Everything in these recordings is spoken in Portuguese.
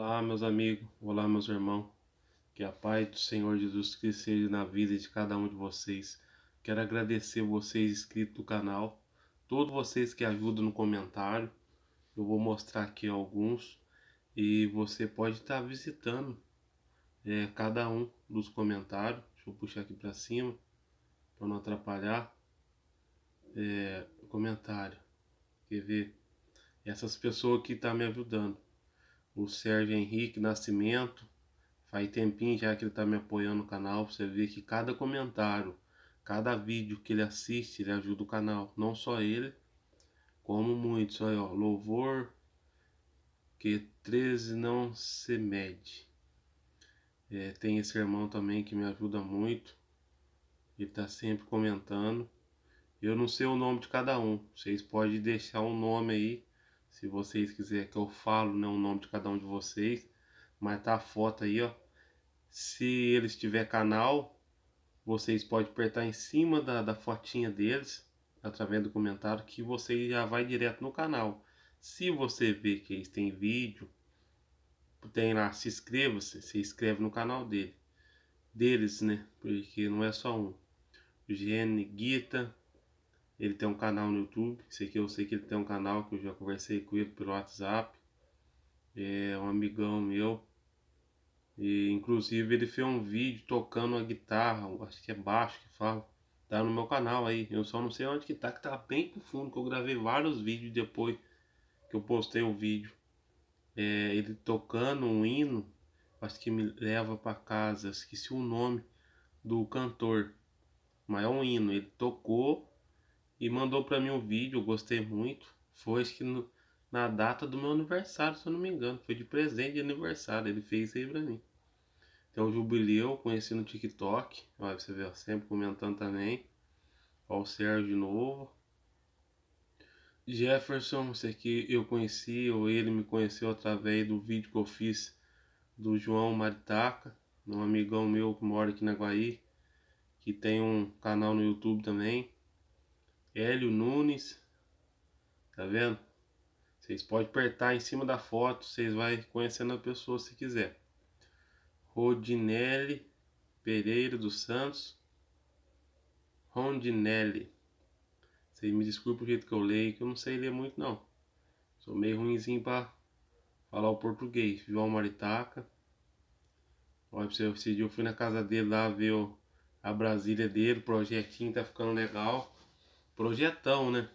Olá, meus amigos, olá, meus irmãos. Que a paz do Senhor Jesus Cristo seja na vida de cada um de vocês. Quero agradecer vocês inscritos do canal, todos vocês que ajudam no comentário. Eu vou mostrar aqui alguns e você pode estar visitando é, cada um dos comentários. Deixa eu puxar aqui para cima para não atrapalhar. É, comentário, quer ver? Essas pessoas que estão tá me ajudando o Sérgio Henrique Nascimento. Faz tempinho já que ele está me apoiando no canal. Você vê que cada comentário, cada vídeo que ele assiste, ele ajuda o canal. Não só ele, como muitos. Olha, ó, louvor que 13 não se mede. É, tem esse irmão também que me ajuda muito. Ele está sempre comentando. Eu não sei o nome de cada um. Vocês podem deixar um nome aí se vocês quiserem que eu falo né, o nome de cada um de vocês. Mas tá a foto aí, ó. Se eles tiver canal, vocês podem apertar em cima da, da fotinha deles, através do comentário, que você já vai direto no canal. Se você vê que eles têm vídeo, tem lá, se inscreva, se, se inscreve no canal dele. Deles, né? Porque não é só um. Gene Guita, ele tem um canal no YouTube. Sei que eu sei que ele tem um canal que eu já conversei com ele pelo WhatsApp. É um amigão meu. E inclusive ele fez um vídeo tocando a guitarra, acho que é baixo que fala. Tá no meu canal aí. Eu só não sei onde que tá, que tá bem pro fundo, que eu gravei vários vídeos depois que eu postei o vídeo. É, ele tocando um hino, acho que me leva para casa, esqueci o nome do cantor, mas é um hino. Ele tocou e mandou para mim um vídeo, eu gostei muito. Foi que no, na data do meu aniversário, se eu não me engano, foi de presente de aniversário, ele fez aí para mim. Então o Jubileu, conheci no TikTok, olha, você vê, ó, sempre comentando também. Ó, o Sérgio de novo. Jefferson, esse aqui eu conheci, ou ele me conheceu através do vídeo que eu fiz do João Maritaca, um amigão meu que mora aqui na Guaí, que tem um canal no YouTube também. Hélio Nunes. Tá vendo? Vocês podem apertar em cima da foto, vocês vão conhecendo a pessoa se quiser. Rodinelli Pereira dos Santos. Rondinelli. Vocês me desculpem o jeito que eu leio, que eu não sei ler muito não. Sou meio ruimzinho para falar o português. João Maritaca. Olha pra você, esse dia eu fui na casa dele lá ver a Brasília dele, o projetinho tá ficando legal projetão, né?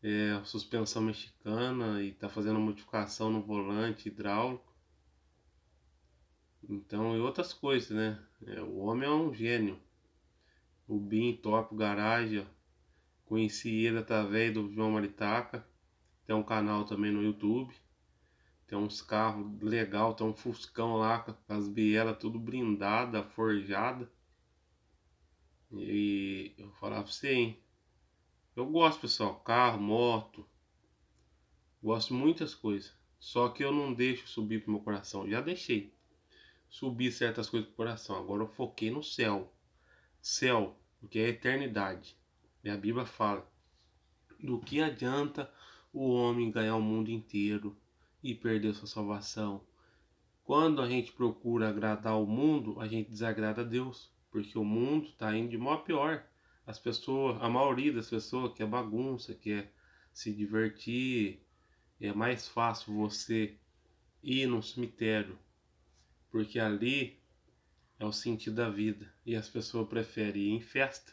É, suspensão mexicana e tá fazendo modificação no volante hidráulico. Então, e outras coisas, né? É, o homem é um gênio. O Bim, Top, Garage, conheci ele através do João Maritaca. Tem um canal também no YouTube. Tem uns carros legal, tem um Fuscão lá com as bielas tudo brindada, forjada. E eu vou falar pra você, hein? Eu gosto, pessoal, carro, moto. Gosto muitas coisas. Só que eu não deixo subir pro meu coração. Já deixei subir certas coisas pro coração. Agora eu foquei no céu. Céu, porque é a eternidade. E a Bíblia fala: do que adianta o homem ganhar o mundo inteiro e perder sua salvação? Quando a gente procura agradar o mundo, a gente desagrada a Deus, porque o mundo está indo de mal a pior as pessoas, a maioria das pessoas quer é bagunça, quer é se divertir. É mais fácil você ir num cemitério, porque ali é o sentido da vida e as pessoas preferem ir em festa.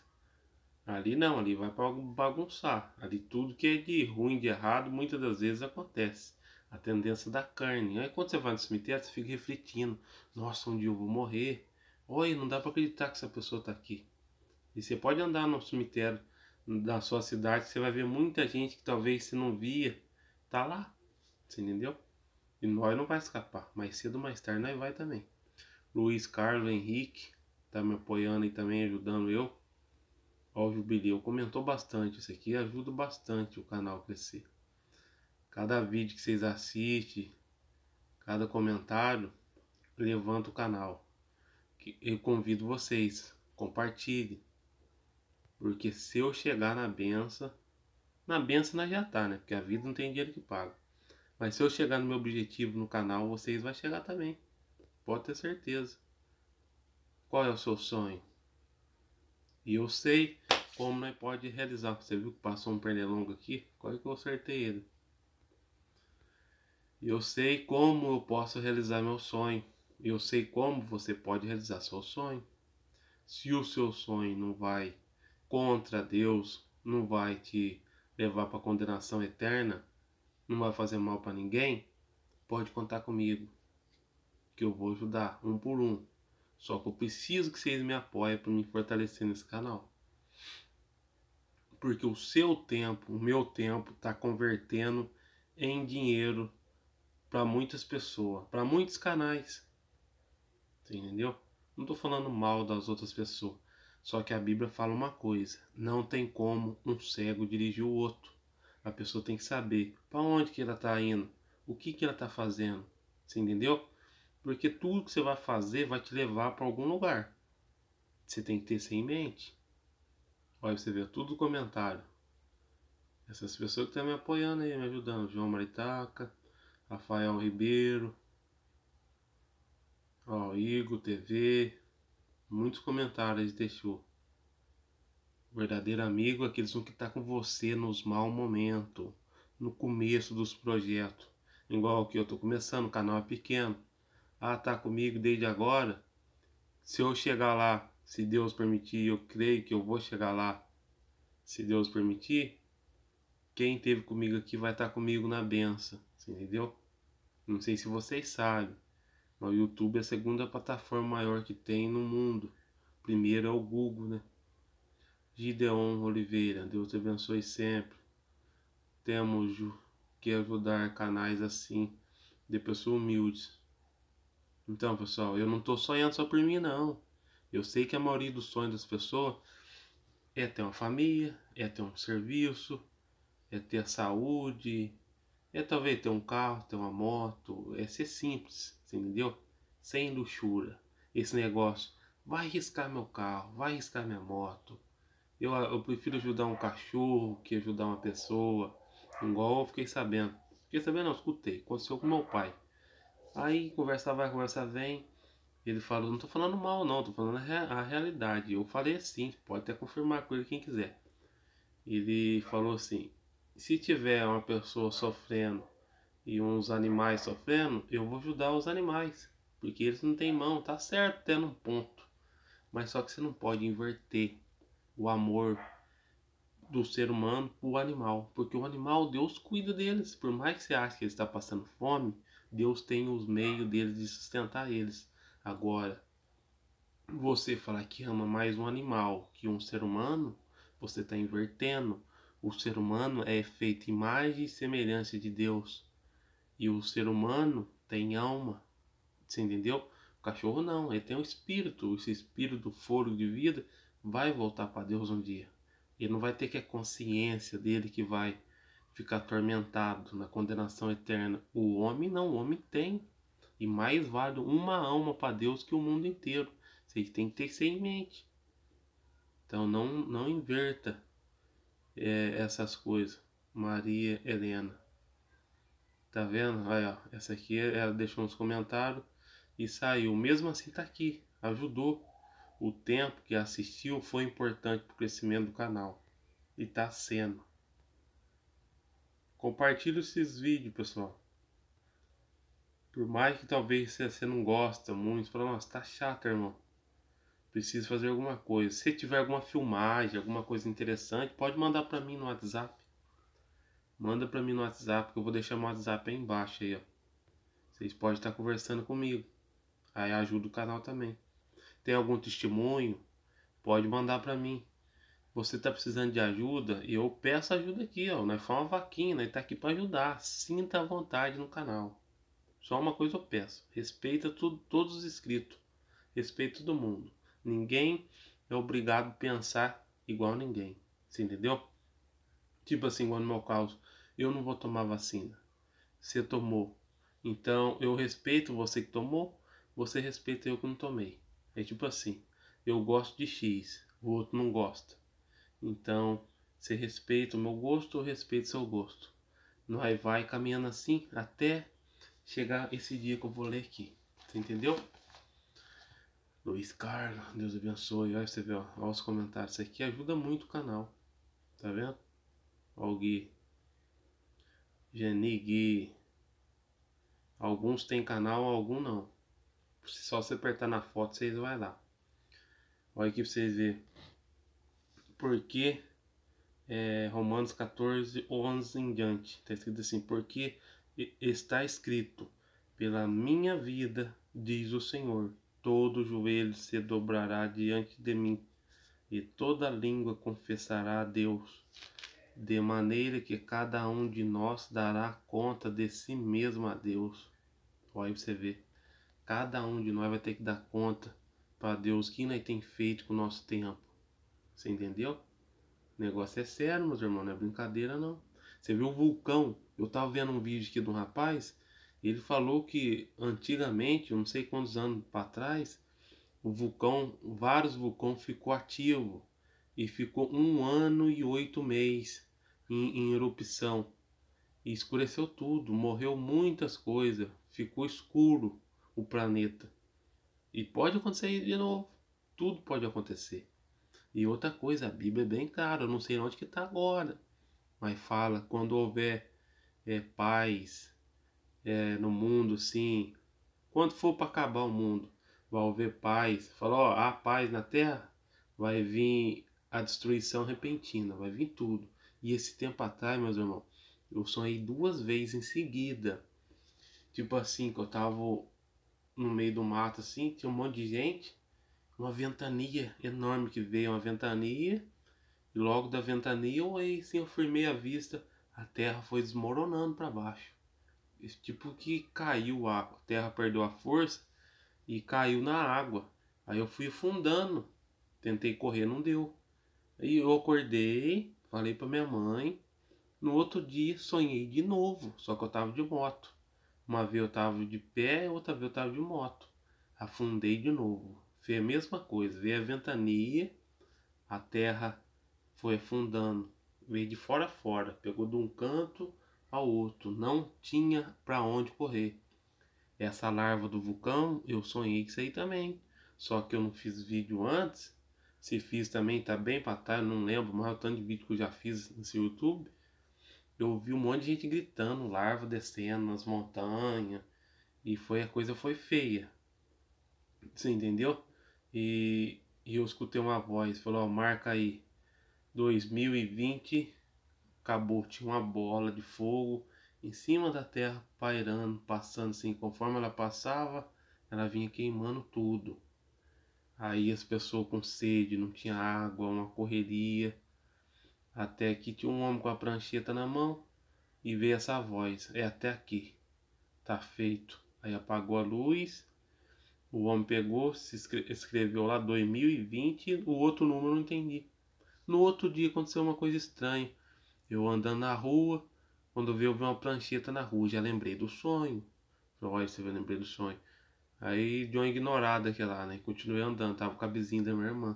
Ali não, ali vai para bagunçar. Ali tudo que é de ruim, de errado, muitas das vezes acontece. A tendência da carne. Aí quando você vai no cemitério, você fica refletindo: nossa, um dia eu vou morrer. oi não dá para acreditar que essa pessoa está aqui. E você pode andar no cemitério da sua cidade, você vai ver muita gente que talvez você não via, tá lá. Você entendeu? E nós não vai escapar. Mais cedo ou mais tarde nós vai também. Luiz Carlos Henrique tá me apoiando e também ajudando eu. Ó, o Jubileu comentou bastante isso aqui, ajuda bastante o canal crescer. Cada vídeo que vocês assistem, cada comentário, levanta o canal. Eu convido vocês, compartilhe porque se eu chegar na benção, na benção nós já tá, né? Porque a vida não tem dinheiro que paga. Mas se eu chegar no meu objetivo no canal, vocês vão chegar também. Pode ter certeza. Qual é o seu sonho? E eu sei como nós pode realizar. Você viu que passou um pernilongo aqui? Qual é que eu acertei ele? Eu sei como eu posso realizar meu sonho. Eu sei como você pode realizar seu sonho. Se o seu sonho não vai contra Deus não vai te levar para a condenação eterna, não vai fazer mal para ninguém, pode contar comigo, que eu vou ajudar um por um. Só que eu preciso que vocês me apoiem para me fortalecer nesse canal. Porque o seu tempo, o meu tempo, está convertendo em dinheiro para muitas pessoas, para muitos canais. entendeu? Não estou falando mal das outras pessoas. Só que a Bíblia fala uma coisa: não tem como um cego dirigir o outro. A pessoa tem que saber para onde que ela está indo, o que que ela está fazendo. Você entendeu? Porque tudo que você vai fazer vai te levar para algum lugar. Você tem que ter isso em mente. Olha, você vê tudo no comentário. Essas pessoas que estão tá me apoiando aí, me ajudando. João Maritaca, Rafael Ribeiro, ó, Igor TV, Muitos comentários deixou. verdadeiro amigo é aquele que está com você nos mau momento, no começo dos projetos. Igual que eu estou começando, o canal é pequeno. Ah, tá comigo desde agora. Se eu chegar lá, se Deus permitir, eu creio que eu vou chegar lá. Se Deus permitir, quem esteve comigo aqui vai estar tá comigo na benção, entendeu? Não sei se vocês sabem, o YouTube é a segunda plataforma maior que tem no mundo. Primeiro é o Google, né? Gideon Oliveira, Deus te abençoe sempre. Temos que ajudar canais assim, de pessoas humildes. Então, pessoal, eu não estou sonhando só por mim, não. Eu sei que a maioria dos sonhos das pessoas é ter uma família, é ter um serviço, é ter saúde, é talvez ter um carro, ter uma moto, é ser simples, entendeu? Sem luxura. Esse negócio, vai riscar meu carro, vai riscar minha moto. Eu, ah, eu prefiro ajudar um cachorro que ajudar uma pessoa. Igual eu fiquei sabendo. Fiquei sabendo, não, escutei. Aconteceu com meu pai. Aí conversa vai, conversa vem. Ele falou, não tô falando mal não, tô falando a, realidade. Eu falei assim, pode até confirmar com ele quem quiser. Ele falou assim, se tiver uma pessoa sofrendo e uns animais sofrendo, eu vou ajudar os animais, porque eles não têm mão, tá certo até num ponto. Mas só que você não pode inverter o amor do ser humano o animal, porque o animal Deus cuida deles, por mais que você ache que ele está passando fome, Deus tem os meios deles de sustentar eles. Agora, você falar que ama mais um animal que um ser humano, você está invertendo o ser humano é feito imagem e semelhança de Deus. E o ser humano tem alma. Você entendeu? O cachorro não, ele tem um espírito. Esse espírito do fogo de vida vai voltar para Deus um dia. Ele não vai ter que a é consciência dele que vai ficar atormentado na condenação eterna. O homem não, o homem tem. E mais vale uma alma para Deus que o mundo inteiro. Você tem que ter isso em mente. Então não, não inverta é, essas coisas. Maria Helena. Tá vendo? Aí, ó. Essa aqui ela deixou nos comentários e saiu. Mesmo assim, tá aqui. Ajudou. O tempo que assistiu foi importante para o crescimento do canal. E tá sendo. Compartilhe esses vídeos, pessoal. Por mais que talvez você não gosta muito, para nós tá chato, irmão preciso fazer alguma coisa. Se tiver alguma filmagem, alguma coisa interessante, pode mandar para mim no WhatsApp. Manda para mim no WhatsApp, que eu vou deixar meu WhatsApp aí embaixo aí, ó. Vocês podem estar conversando comigo. Aí ajuda o canal também. Tem algum testemunho? Pode mandar para mim. Você está precisando de ajuda? E eu peço ajuda aqui, ó. Nós faz uma vaquinha, nós tá aqui para ajudar. Sinta a vontade no canal. Só uma coisa eu peço. Respeita tudo, todos os inscritos. Respeita todo mundo. Ninguém é obrigado a pensar igual ninguém. Você entendeu? Tipo assim, igual no meu caso, eu não vou tomar vacina. Você tomou. Então eu respeito você que tomou, você respeita eu que não tomei. É tipo assim, eu gosto de X, o outro não gosta. Então, você respeita o meu gosto, eu respeito seu gosto. Não vai caminhando assim até chegar esse dia que eu vou ler aqui. Você entendeu? Luiz Carlos, Deus abençoe. Olha, você vê, ó, os comentários. Isso aqui ajuda muito o canal. Tá vendo? Olha o Gui. Geni Gui. Alguns têm canal, algum não. Só você apertar na foto, vocês vai lá. Olha aqui pra vocês verem. Porque é, Romanos 14, 11 em diante. Está escrito assim: Porque está escrito, pela minha vida, diz o Senhor todo joelho se dobrará diante de mim, e toda língua confessará a Deus, de maneira que cada um de nós dará conta de si mesmo a Deus. Olha aí você vê, cada um de nós vai ter que dar conta para Deus que nós tem feito com o nosso tempo. Você entendeu? O negócio é sério, meus irmãos, não é brincadeira não. Você viu o vulcão? Eu tava vendo um vídeo aqui de um rapaz ele falou que antigamente, eu não sei quantos anos para trás, o vulcão, vários vulcões ficou ativo e ficou um ano e oito meses em, em erupção. E escureceu tudo, morreu muitas coisas, ficou escuro o planeta. E pode acontecer de novo, tudo pode acontecer. E outra coisa, a Bíblia é bem clara, eu não sei onde que está agora, mas fala quando houver é, paz, é, no mundo, sim. Quando for para acabar o mundo, vai haver paz. Falou, ó, há paz na terra, vai vir a destruição repentina, vai vir tudo. E esse tempo atrás, meus irmãos, eu sonhei duas vezes em seguida. Tipo assim, que eu tava no meio do mato, assim, tinha um monte de gente, uma ventania enorme que veio, uma ventania, e logo da ventania eu, assim, eu firmei a vista, a terra foi desmoronando para baixo tipo que caiu a terra perdeu a força e caiu na água. Aí eu fui afundando, tentei correr, não deu. Aí eu acordei, falei para minha mãe. No outro dia sonhei de novo, só que eu tava de moto. Uma vez eu tava de pé, outra vez eu tava de moto. Afundei de novo. Foi a mesma coisa, veio a ventania, a terra foi afundando, veio de fora a fora, pegou de um canto ao outro, não tinha para onde correr. Essa larva do vulcão, eu sonhei que aí também. Só que eu não fiz vídeo antes. Se fiz também, tá bem pra tá, eu não lembro mais o tanto de vídeo que eu já fiz nesse YouTube. Eu ouvi um monte de gente gritando, larva descendo nas montanhas. E foi a coisa foi feia. Você entendeu? E, e eu escutei uma voz, falou, ó, marca aí. 2020 Acabou, tinha uma bola de fogo em cima da terra, pairando, passando assim. Conforme ela passava, ela vinha queimando tudo. Aí as pessoas com sede, não tinha água, uma correria. Até que tinha um homem com a prancheta na mão e veio essa voz: É até aqui, tá feito. Aí apagou a luz, o homem pegou, se escreveu lá 2020, o outro número eu não entendi. No outro dia aconteceu uma coisa estranha. Eu andando na rua, quando vi, eu vi uma prancheta na rua, já lembrei do sonho. Olha, você vai lembrei do sonho. Aí deu uma ignorada que lá, né? Continuei andando, tava com a vizinha da minha irmã.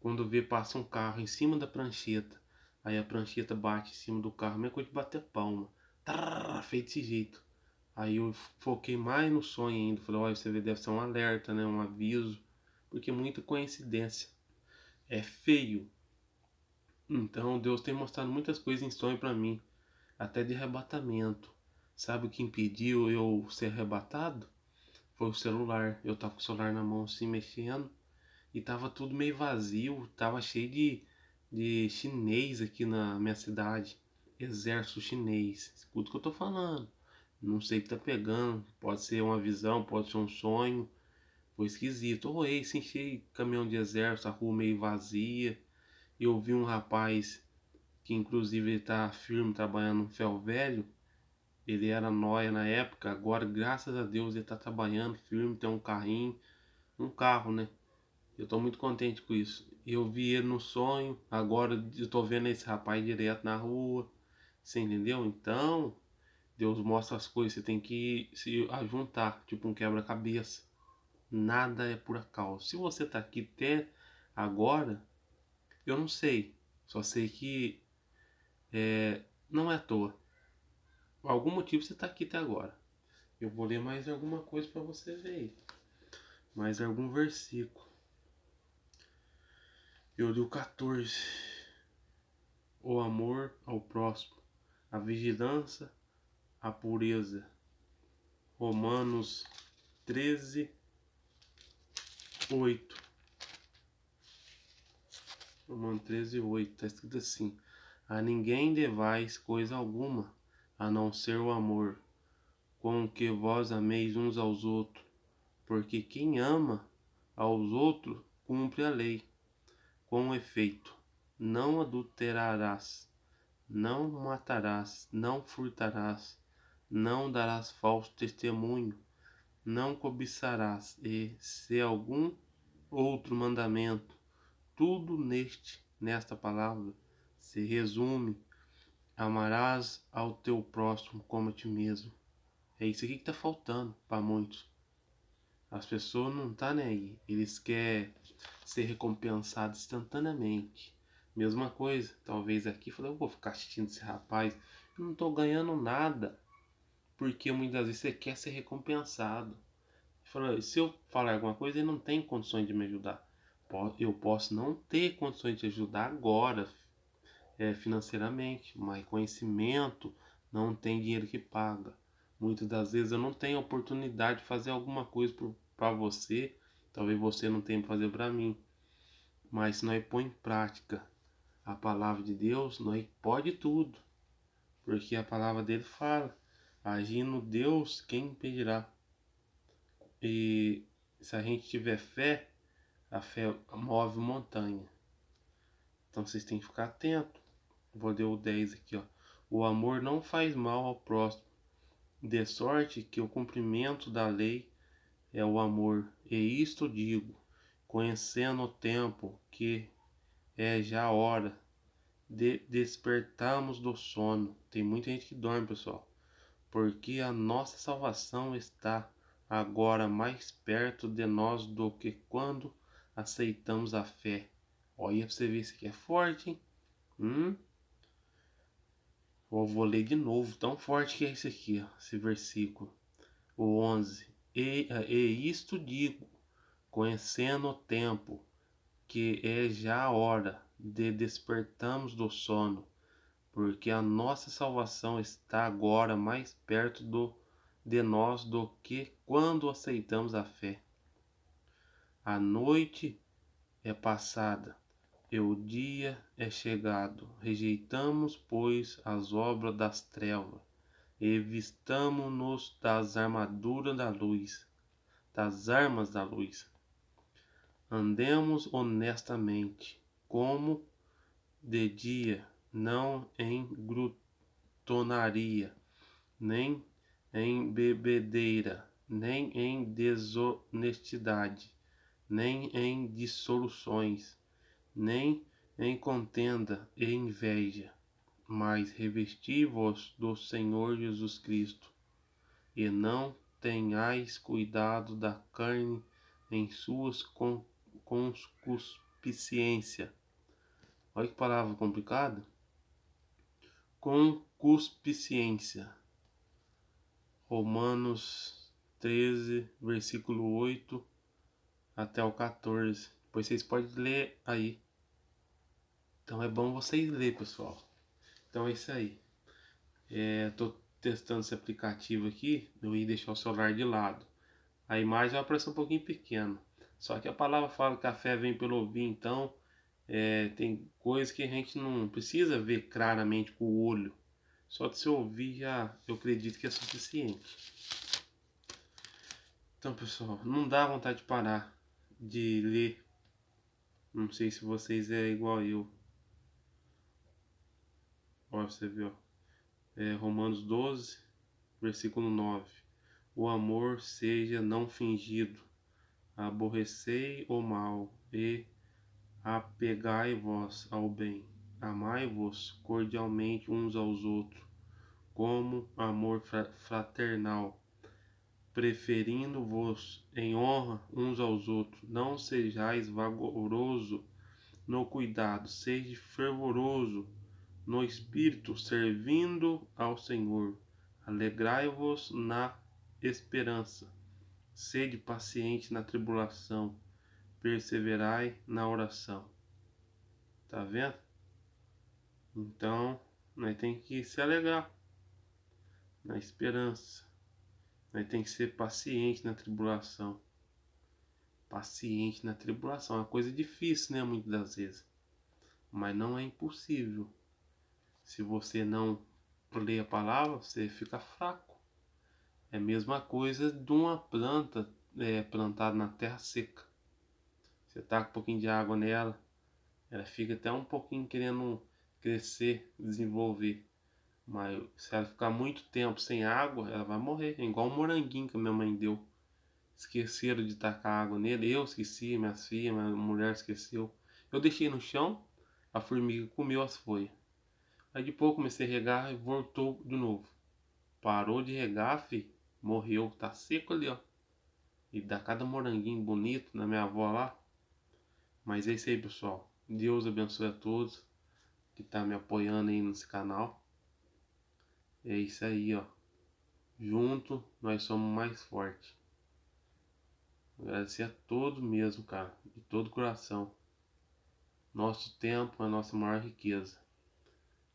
Quando vi, passa um carro em cima da prancheta. Aí a prancheta bate em cima do carro, mesmo coisa de bater palma. Trrr, fez desse jeito. Aí eu foquei mais no sonho ainda. Falei, olha, você vê, deve ser um alerta, né? Um aviso. Porque é muita coincidência. É feio então Deus tem mostrado muitas coisas em sonho para mim, até de arrebatamento. Sabe o que impediu eu ser arrebatado? Foi o celular. Eu tava com o celular na mão assim mexendo e tava tudo meio vazio, tava cheio de, de chinês aqui na minha cidade. Exército chinês. Escuta o que eu tô falando. Não sei o que tá pegando. Pode ser uma visão, pode ser um sonho. Foi esquisito. Ou oh, enchei caminhão de exército, a rua meio vazia eu vi um rapaz que inclusive ele tá firme trabalhando no ferro velho. Ele era noia na época, agora graças a Deus ele está trabalhando firme, tem um carrinho, um carro, né? Eu estou muito contente com isso. Eu vi ele no sonho, agora eu estou vendo esse rapaz direto na rua. Você entendeu? Então, Deus mostra as coisas, você tem que se ajuntar, tipo um quebra-cabeça. Nada é por acaso. Se você está aqui até agora, eu não sei. Só sei que é, não é à toa. Por algum motivo você está aqui até agora. Eu vou ler mais alguma coisa para você ver. Aí. Mais algum versículo. Eu li o 14. O amor ao próximo, a vigilância, a pureza. Romanos 13, 8. Romanos 13, 8, está escrito assim: A ninguém devais coisa alguma, a não ser o amor, com que vós ameis uns aos outros, porque quem ama aos outros cumpre a lei. Com efeito, não adulterarás, não matarás, não furtarás, não darás falso testemunho, não cobiçarás, e se algum outro mandamento tudo neste nesta palavra se resume: amarás ao teu próximo como a ti mesmo. É isso aqui que está faltando para muitos. As pessoas não tá nem aí, eles querem ser recompensados instantaneamente. Mesma coisa, talvez aqui falou eu vou ficar assistindo esse rapaz, não estou ganhando nada. Porque muitas vezes você quer ser recompensado. se eu falar alguma coisa, ele não tem condições de me ajudar eu posso não ter condições de ajudar agora é, financeiramente, mas conhecimento não tem dinheiro que paga. Muitas das vezes eu não tenho oportunidade de fazer alguma coisa para você, talvez você não tenha para fazer para mim. Mas se nós põe em prática a palavra de Deus, nós pode tudo. Porque a palavra dele fala: agindo Deus, quem impedirá? E se a gente tiver fé, a fé move montanha. Então vocês têm que ficar atento. Vou ler o 10 aqui, ó. O amor não faz mal ao próximo, de sorte que o cumprimento da lei é o amor. E isto digo, conhecendo o tempo que é já hora de despertarmos do sono. Tem muita gente que dorme, pessoal, porque a nossa salvação está agora mais perto de nós do que quando aceitamos a fé. Olha pra você ver, isso aqui é forte, hein? Hum? Eu vou ler de novo, tão forte que é esse aqui, ó, esse versículo. O 11. E, eh, e isto digo, conhecendo o tempo, que é já a hora de despertarmos do sono, porque a nossa salvação está agora mais perto do, de nós do que quando aceitamos a fé. A noite é passada, e o dia é chegado. Rejeitamos, pois, as obras das trevas, e vistamo-nos das armaduras da luz, das armas da luz. Andemos honestamente, como de dia, não em grutonaria, nem em bebedeira, nem em desonestidade nem em dissoluções, nem em contenda e inveja, mas revesti-vos do Senhor Jesus Cristo, e não tenhais cuidado da carne em suas concupiscência. Olha que palavra complicada. Concupiscência. Romanos 13, versículo 8 até o 14. Depois vocês podem ler aí. Então é bom vocês ler, pessoal. Então é isso aí. É, tô testando esse aplicativo aqui. Eu ia deixar o celular de lado. A imagem é aparece um pouquinho pequena. Só que a palavra fala que café vem pelo ouvir, então é, tem coisas que a gente não precisa ver claramente com o olho. Só de se ouvir já eu acredito que é suficiente. Então pessoal, não dá vontade de parar de ler. Não sei se vocês é igual eu. Olha, você viu. É, Romanos 12, versículo 9. O amor seja não fingido. Aborrecei o mal e apegai-vos ao bem. Amai-vos cordialmente uns aos outros, como amor fraternal preferindo-vos em honra uns aos outros. Não sejais vagaroso no cuidado, seja fervoroso no espírito, servindo ao Senhor. Alegrai-vos na esperança. Sede paciente na tribulação, perseverai na oração. Tá vendo? Então, nós tem que se alegrar na esperança tem que ser paciente na tribulação. Paciente na tribulação. É uma coisa difícil, né? Muitas das vezes. Mas não é impossível. Se você não lê a palavra, você fica fraco. É a mesma coisa de uma planta é, plantada na terra seca. Você taca tá um pouquinho de água nela, ela fica até um pouquinho querendo crescer, desenvolver. Mas se ela ficar muito tempo sem água, ela vai morrer. É igual o moranguinho que a minha mãe deu. Esqueceram de tacar água nele. Eu esqueci, minha filha, minha mulher esqueceu. Eu deixei no chão, a formiga comeu as folhas. Aí de pouco comecei a regar e voltou de novo. Parou de regar, fi. Morreu. Tá seco ali, ó. E dá cada moranguinho bonito na minha avó lá. Mas é isso aí, pessoal. Deus abençoe a todos que tá me apoiando aí nesse canal. É isso aí, ó. Junto nós somos mais fortes. Agradecer a todos mesmo, cara, de todo coração. Nosso tempo é a nossa maior riqueza.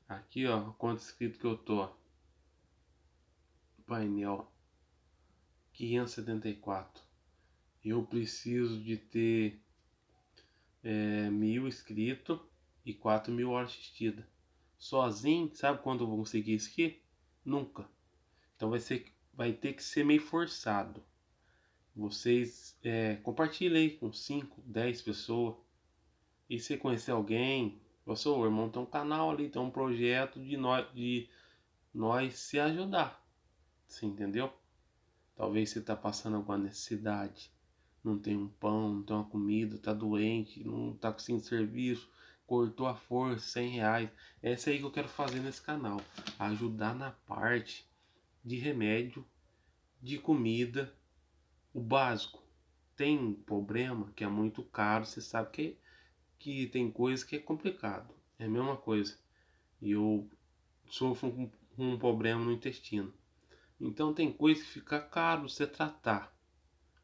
Aqui, ó, quanto escrito que eu tô. Painel 574. Eu preciso de ter é, mil inscritos e quatro mil horas assistidas. Sozinho, sabe quando eu vou conseguir isso aqui? Nunca. Então vai, ser, vai ter que ser meio forçado. Vocês é, compartilhem com 5, 10 pessoas. E se conhecer alguém, você, o assim, irmão tem um canal ali, tem um projeto de nós, de nós se ajudar. Você entendeu? Talvez você está passando alguma necessidade. Não tem um pão, não tem uma comida, está doente, não está conseguindo serviço cortou a força, 100 reais. Essa aí que eu quero fazer nesse canal, ajudar na parte de remédio, de comida, o básico. Tem problema que é muito caro, você sabe que, que tem coisa que é complicado, é a mesma coisa. E eu sofro com um, um problema no intestino. Então tem coisa que fica caro você tratar.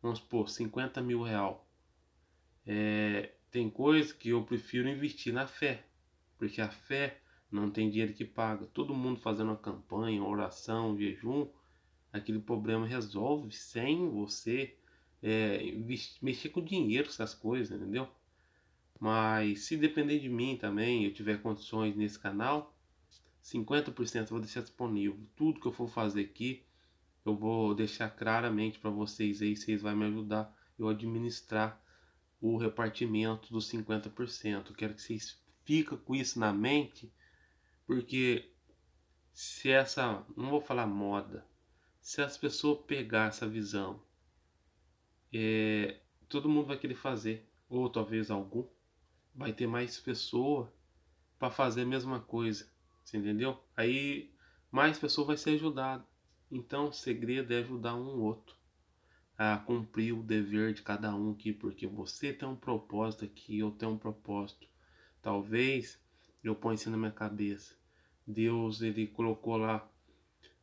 Vamos supor, 50 mil real. É, tem coisa que eu prefiro investir na fé, porque a fé não tem dinheiro que paga. Todo mundo fazendo uma campanha, oração, jejum, aquele problema resolve sem você é, mexer com dinheiro, essas coisas, entendeu? Mas se depender de mim também, eu tiver condições nesse canal, 50% vou deixar disponível. Tudo que eu for fazer aqui, eu vou deixar claramente para vocês aí, vocês vão me ajudar eu administrar o repartimento dos 50%. Quero que vocês fiquem com isso na mente, porque se essa, não vou falar moda, se as pessoas pegar essa visão, é, todo mundo vai querer fazer, ou talvez algum, vai ter mais pessoa para fazer a mesma coisa, você entendeu? Aí mais pessoa vai ser ajudada. Então o segredo é ajudar um outro a cumprir o dever de cada um aqui, porque você tem um propósito aqui, eu tenho um propósito. Talvez eu ponha isso na minha cabeça. Deus, ele colocou lá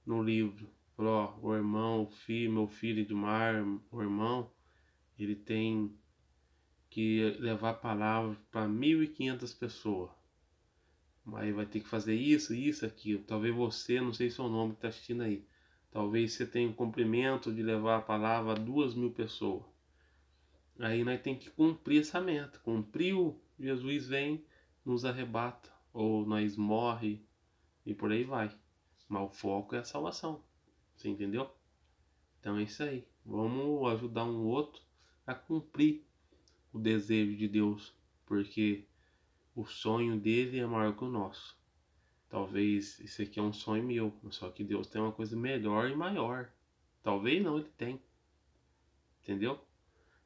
no livro, falou, ó, o irmão, o filho, meu filho do mar, o irmão, ele tem que levar a palavra para 1.500 pessoas. Mas vai ter que fazer isso, isso, aquilo. Talvez você, não sei seu é nome que está assistindo aí, Talvez você tenha o cumprimento de levar a palavra a duas mil pessoas. Aí nós temos que cumprir essa meta. Cumpriu, Jesus vem, nos arrebata, ou nós morre e por aí vai. Mas o foco é a salvação. Você entendeu? Então é isso aí. Vamos ajudar um outro a cumprir o desejo de Deus, porque o sonho dele é maior que o nosso. Talvez isso aqui é um sonho meu, só que Deus tem uma coisa melhor e maior. Talvez não, ele tem. Entendeu? Até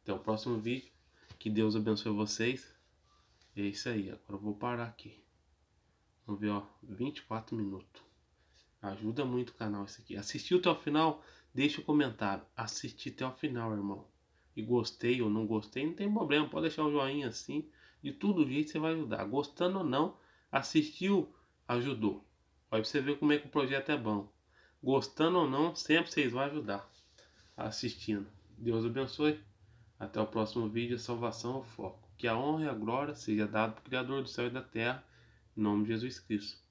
então, o próximo vídeo. Que Deus abençoe vocês. é isso aí. Agora eu vou parar aqui. Vamos ver, ó. 24 minutos. Ajuda muito o canal isso aqui. Assistiu até o final? Deixa o um comentário. Assisti até o final, irmão. E gostei ou não gostei, não tem problema. Pode deixar o um joinha assim. De todo jeito você vai ajudar. Gostando ou não, assistiu ajudou. Aí você ver como é que o projeto é bom. Gostando ou não, sempre vocês vão ajudar assistindo. Deus abençoe. Até o próximo vídeo, é Salvação ao Foco. Que a honra e a glória seja dada para o Criador do céu e da terra, em nome de Jesus Cristo.